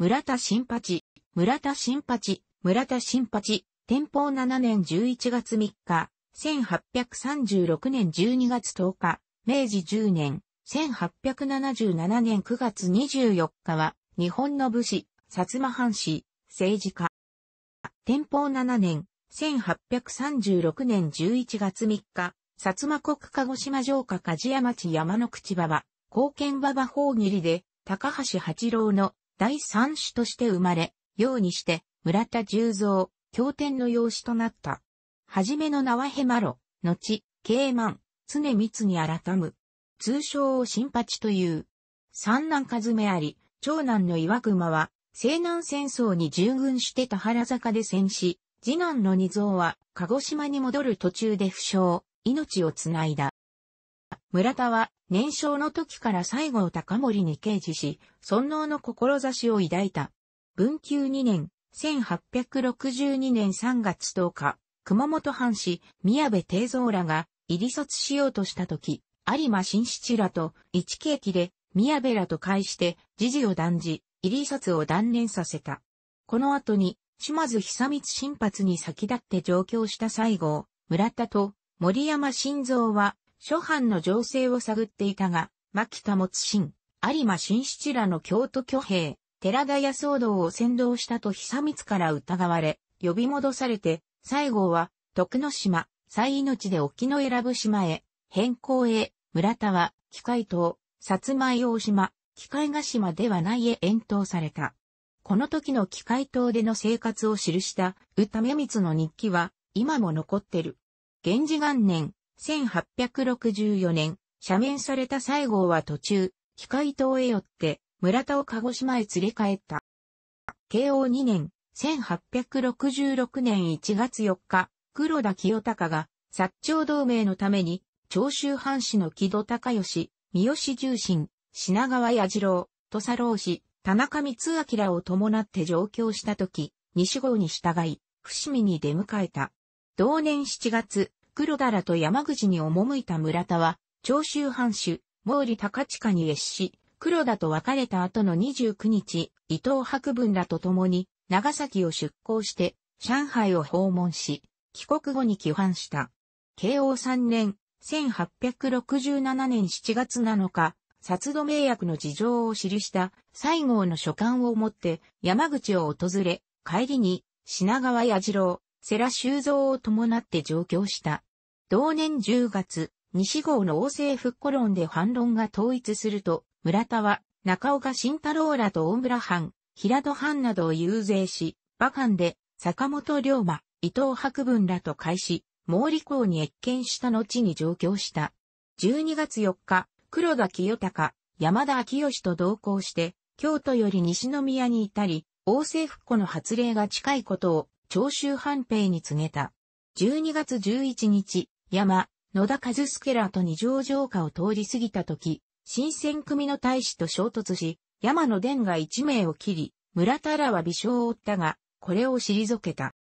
村田新八、村田新八、村田新八、天保7年11月3日、1836年12月10日、明治10年、1877年9月24日は、日本の武士、薩摩藩士、政治家。天保7年、1836年11月3日、薩摩国鹿児島城下鍛冶屋町山の口馬場、貢献馬場法義で、高橋八郎の第三子として生まれ、ようにして、村田十三、経典の養子となった。はじめの名はヘマロ、後、慶満、常光に改む。通称を新八という。三男数めあり、長男の岩熊は、西南戦争に従軍して田原坂で戦死、次男の二蔵は、鹿児島に戻る途中で負傷、命をつないだ。村田は年少の時から西郷隆盛に掲示し、尊王の志を抱いた。文久2年、1862年3月10日、熊本藩士、宮部定蔵らが入り卒しようとした時、有馬新七らと一景気で宮部らと会して、時事を断じ、入り卒を断念させた。この後に、島津久光新発に先立って上京した西郷、村田と森山新蔵は、諸藩の情勢を探っていたが、牧田持信、有馬新七らの京都挙兵、寺田屋騒動を先導したと久光から疑われ、呼び戻されて、西郷は、徳之島、西命で沖の選ぶ島へ、変更へ、村田は、機械島、薩摩洋島、機械ヶ島ではないへ遠投された。この時の機械島での生活を記した、歌目光の日記は、今も残ってる。源氏元年、1864年、赦免された西郷は途中、機械島へ寄って、村田を鹿児島へ連れ帰った。慶応2年、1866年1月4日、黒田清隆が、薩長同盟のために、長州藩士の木戸隆義、三好重臣、品川矢次郎、土佐郎氏、田中光明を伴って上京した時、西郷に従い、伏見に出迎えた。同年7月、黒田らと山口に赴いた村田は、長州藩主、毛利高近に越し、黒田と別れた後の29日、伊藤博文らと共に、長崎を出港して、上海を訪問し、帰国後に帰還した。慶応3年、1867年7月7日、殺戸名役の事情を記した西郷の書簡を持って山口を訪れ、帰りに品川矢次郎、世良修造を伴って上京した。同年10月、西郷の王政復古論で反論が統一すると、村田は中岡慎太郎らと大村藩、平戸藩などを遊説し、馬藩で坂本龍馬、伊藤博文らと会し、毛利港に越見した後に上京した。12月4日、黒田清隆、山田昭義と同行して、京都より西宮にいたり、王政復古の発令が近いことを長州藩兵に告げた。12月11日、山、野田和助らと二条城下を通り過ぎた時、新選組の大使と衝突し、山野殿が一名を切り、村田らは微笑を負ったが、これを退けた。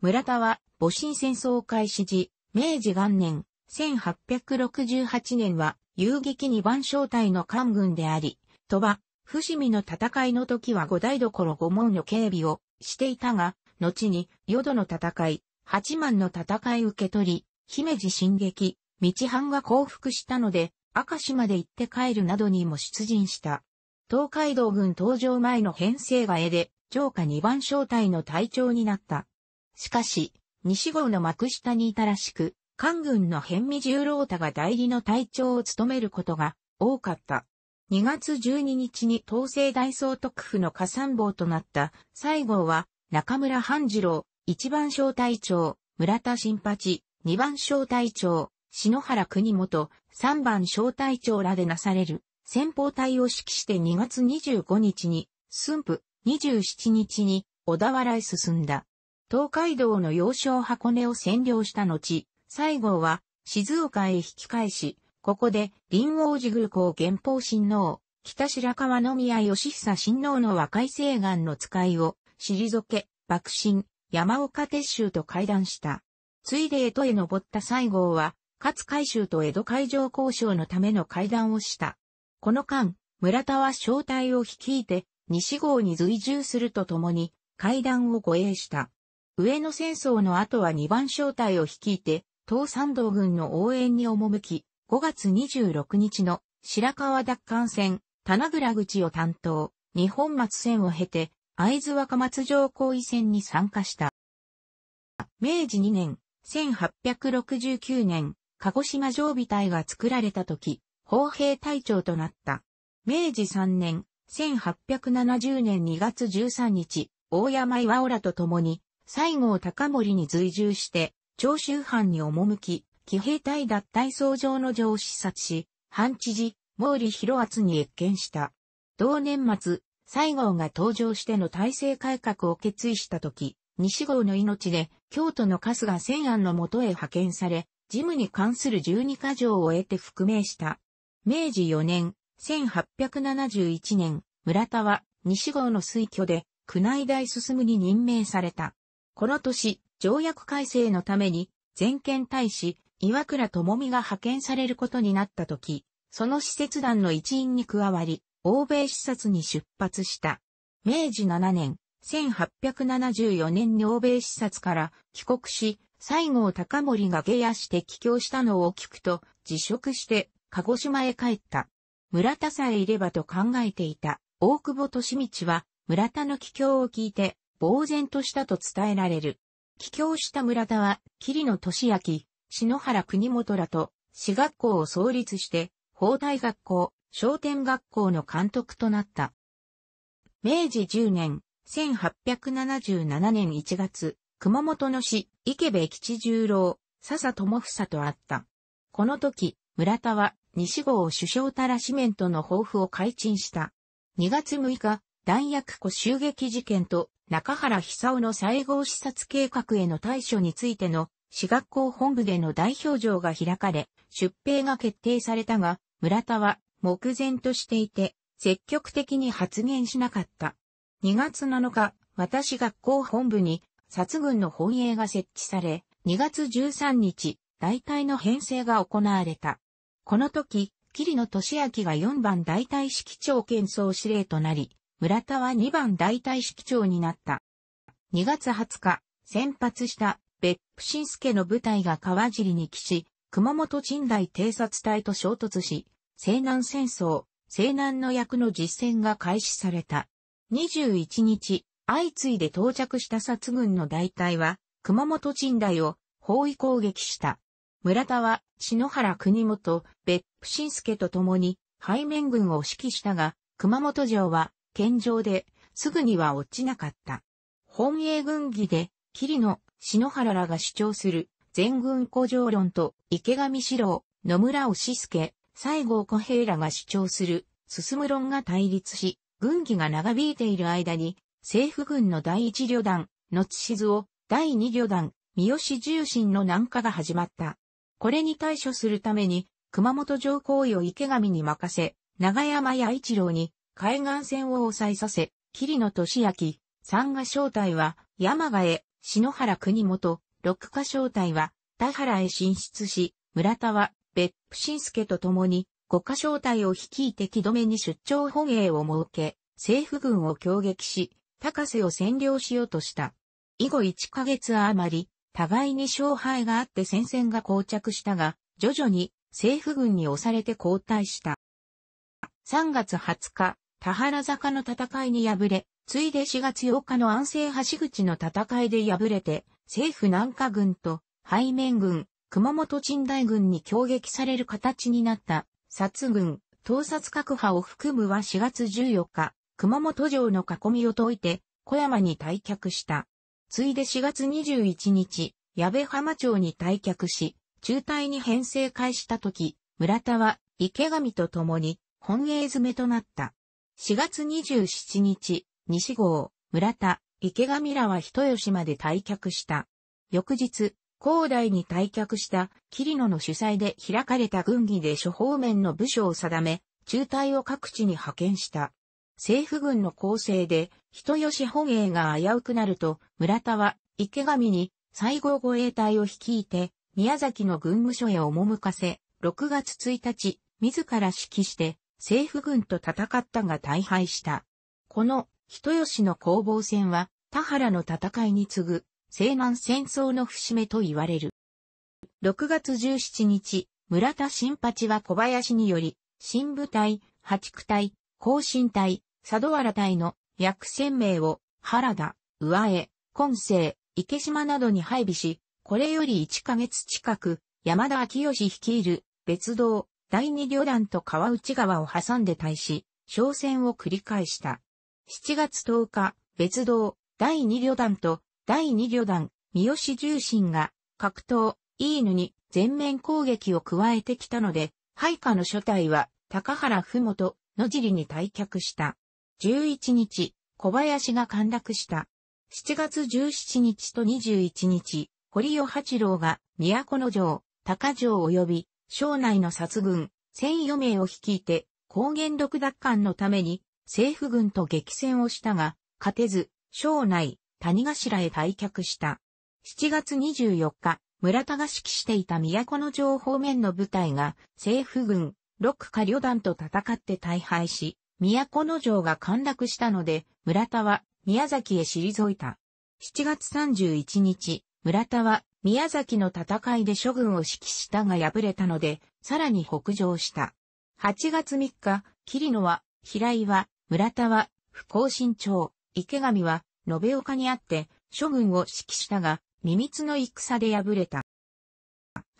村田は、戊辰戦争開始時、明治元年、1868年は、遊撃二番小隊の官軍であり、鳥羽、伏見の戦いの時は五台所五門の警備をしていたが、後に、淀の戦い、八幡の戦い受け取り、姫路進撃、道藩が降伏したので、明石まで行って帰るなどにも出陣した。東海道軍登場前の編成替えで、上下二番小隊の隊長になった。しかし、西郷の幕下にいたらしく、官軍の辺見十郎太が代理の隊長を務めることが多かった。2月12日に東西大総督府の加算坊となった西郷は中村半次郎、一番小隊長、村田新八、二番小隊長、篠原国元、三番小隊長らでなされる、先方隊を指揮して2月25日に、駿府、27日に、小田原へ進んだ。東海道の要衝箱根を占領した後、西郷は静岡へ引き返し、ここで林王寺宮公元宝親王、北白川宮義久親王の若い西岸の使いを退け、爆心、山岡鉄州と会談した。ついで江戸へ登った西郷は、勝海州と江戸海上交渉のための会談をした。この間、村田は正体を率いて、西郷に随従するとともに、会談を護衛した。上野戦争の後は二番正体を率いて、東山道軍の応援に赴き、5月26日の白川奪還戦、棚倉口を担当、日本松戦を経て、会津若松城行為戦に参加した。明治2年、1869年、鹿児島常備隊が作られた時、砲兵隊長となった。明治3年、1870年2月13日、大山岩浦と共に、西郷隆盛に随従して、長州藩に赴き、騎兵隊脱退総上の城を視察し、藩知事、毛利広厚に越見した。同年末、西郷が登場しての体制改革を決意した時、西郷の命で、京都の春日千安のもとへ派遣され、事務に関する十二箇条を得て復命した。明治4年、1871年、村田は西郷の推挙で、宮内大進に任命された。この年、条約改正のために、全権大使、岩倉智美が派遣されることになった時、その施設団の一員に加わり、欧米視察に出発した。明治7年、1874年に欧米視察から帰国し、西郷隆盛が下野して帰郷したのを聞くと、辞職して鹿児島へ帰った。村田さえいればと考えていた大久保利道は村田の帰郷を聞いて、呆然としたと伝えられる。帰郷した村田は、桐野俊明、篠原国元らと、私学校を創立して、法大学校、商店学校の監督となった。明治10年、1877年1月、熊本の市、池部吉十郎、笹智房と会った。この時、村田は西郷首相たらしめんとの抱負を改陳した。2月6日、弾薬庫襲撃事件と中原久夫の西郷視察計画への対処についての私学校本部での代表状が開かれ、出兵が決定されたが、村田は目前としていて、積極的に発言しなかった。2月7日、私学校本部に、殺軍の本営が設置され、2月13日、大隊の編成が行われた。この時、桐野俊明が4番大隊指揮長兼総司令となり、村田は2番大隊指揮長になった。2月20日、先発した別府新助の部隊が川尻に帰し、熊本鎮大偵察隊と衝突し、西南戦争、西南の役の実践が開始された。21日、相次いで到着した殺軍の大隊は、熊本陣台を包囲攻撃した。村田は、篠原国元、別府信介と共に、背面軍を指揮したが、熊本城は、県城で、すぐには落ちなかった。本営軍議で、桐野、篠原らが主張する、全軍古城論と池上四郎、野村押助、西郷小平らが主張する進む論が対立し、軍機が長引いている間に、政府軍の第一旅団、のしずを第二旅団、三好重心の南下が始まった。これに対処するために、熊本城行為を池上に任せ、長山や一郎に海岸線を抑えさせ、桐野俊明、三賀正体は山賀へ、篠原国元、六賀正体は田原へ進出し、村田は別府新助と共に、五箇小隊を率いて木止めに出張本営を設け、政府軍を強撃し、高瀬を占領しようとした。以後一ヶ月余り、互いに勝敗があって戦線が膠着したが、徐々に政府軍に押されて交代した。3月20日、田原坂の戦いに敗れ、ついで4月8日の安政橋口の戦いで敗れて、政府南下軍と背面軍、熊本鎮大軍に攻撃される形になった、殺軍、盗撮各派を含むは4月14日、熊本城の囲みを解いて、小山に退却した。ついで4月21日、矢部浜町に退却し、中隊に編成開始した時、村田は池上と共に本営詰めとなった。4月27日、西郷、村田、池上らは人吉まで退却した。翌日、高台に退却した桐野の主催で開かれた軍議で諸方面の部署を定め、中隊を各地に派遣した。政府軍の構成で、人吉本営が危うくなると、村田は池上に西郷護衛隊を率いて、宮崎の軍務所へ赴かせ、6月1日、自ら指揮して、政府軍と戦ったが大敗した。この、人吉の攻防戦は、田原の戦いに次ぐ、西南戦争の節目と言われる。6月17日、村田新八は小林により、新部隊、八区隊、後進隊、佐渡原隊の約千名を原田、上江、根性、池島などに配備し、これより1ヶ月近く、山田昭義率いる別道、第二旅団と川内川を挟んで対し、商戦を繰り返した。7月10日、別道、第二旅団と第2旅団、三好重心が、格闘、イーヌに全面攻撃を加えてきたので、配下の初隊は、高原ふもと、野尻に退却した。11日、小林が陥落した。7月17日と21日、堀尾八郎が、都の城、高城及び、省内の殺軍、千余名を率いて、高原独奪還のために、政府軍と激戦をしたが、勝てず、省内、谷頭へ退却した。7月24日、村田が指揮していた都城方面の部隊が政府軍六下旅団と戦って大敗し、都城が陥落したので、村田は宮崎へ退いた。7月31日、村田は宮崎の戦いで諸軍を指揮したが敗れたので、さらに北上した。8月3日、桐野は、平井は、村田は、不幸新長、池上は、延岡にあって諸軍を指揮したが、三密の戦で敗れた。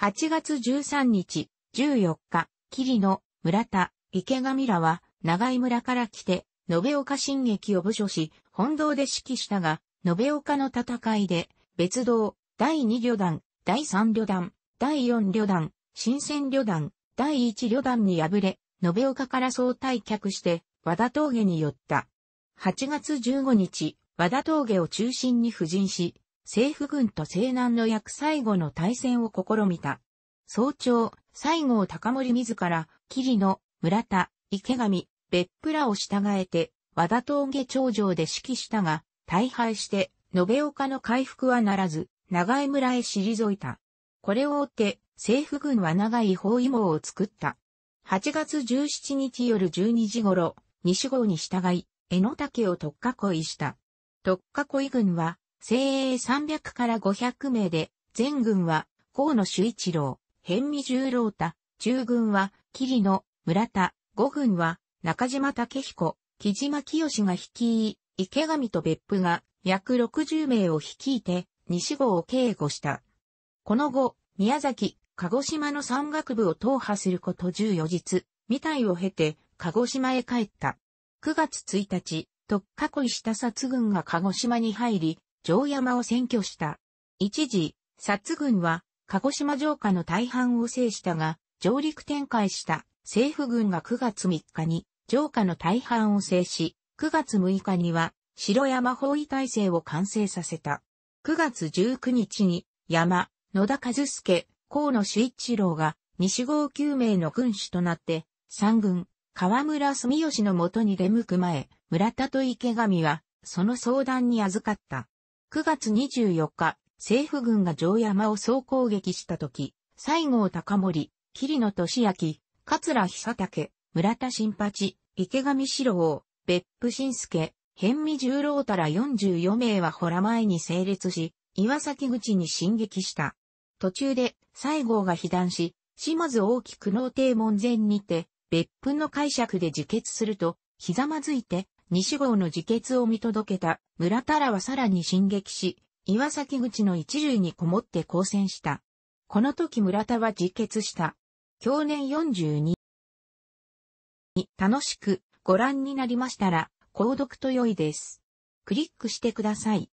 8月13日、14日、霧野、村田、池上らは長井村から来て、延岡進撃を部署し、本堂で指揮したが、延岡の戦いで、別堂、第2旅団、第3旅団、第4旅団、新鮮旅団、第1旅団に敗れ、延岡から総退却して、和田峠に寄った。8月15日、和田峠を中心に布陣し、政府軍と西南の約最後の対戦を試みた。早朝、西郷隆盛自ら、桐野、村田、池上、別府らを従えて、和田峠頂上で指揮したが、大敗して、延岡の回復はならず、長江村へ退いた。これを追って、政府軍は長い包囲網を作った。8月17日夜12時頃、西郷に従い、江の竹を突っ囲した。特化恋軍は、精鋭300から500名で、全軍は、河野守一郎、辺見十郎太、中軍は、桐野、村田、五軍は、中島武彦、木島清が率い、池上と別府が、約60名を率いて、西郷を警護した。この後、宮崎、鹿児島の山岳部を踏破すること14日、未体を経て、鹿児島へ帰った。9月1日、と囲いした殺軍が鹿児島に入り、城山を占拠した。一時、殺軍は、鹿児島城下の大半を制したが、上陸展開した政府軍が9月3日に、城下の大半を制し、9月6日には、城山包囲体制を完成させた。9月19日に、山、野田和介、河野主一郎が、西郷救命の軍師となって、三軍、河村住吉のもとに出向く前、村田と池上は、その相談に預かった。9月24日、政府軍が城山を総攻撃した時、西郷隆盛、桐野俊明、桂久武、村田新八、池上四郎、別府新助、辺見十郎たら44名はほら前に整列し、岩崎口に進撃した。途中で西郷が被弾し、島津大きく能帝門前にて、別府の解釈で自決すると、ひざまずいて、西郷の自決を見届けた村太郎はさらに進撃し、岩崎口の一塁にこもって交戦した。この時村田は自決した。去年42。楽しくご覧になりましたら、購読と良いです。クリックしてください。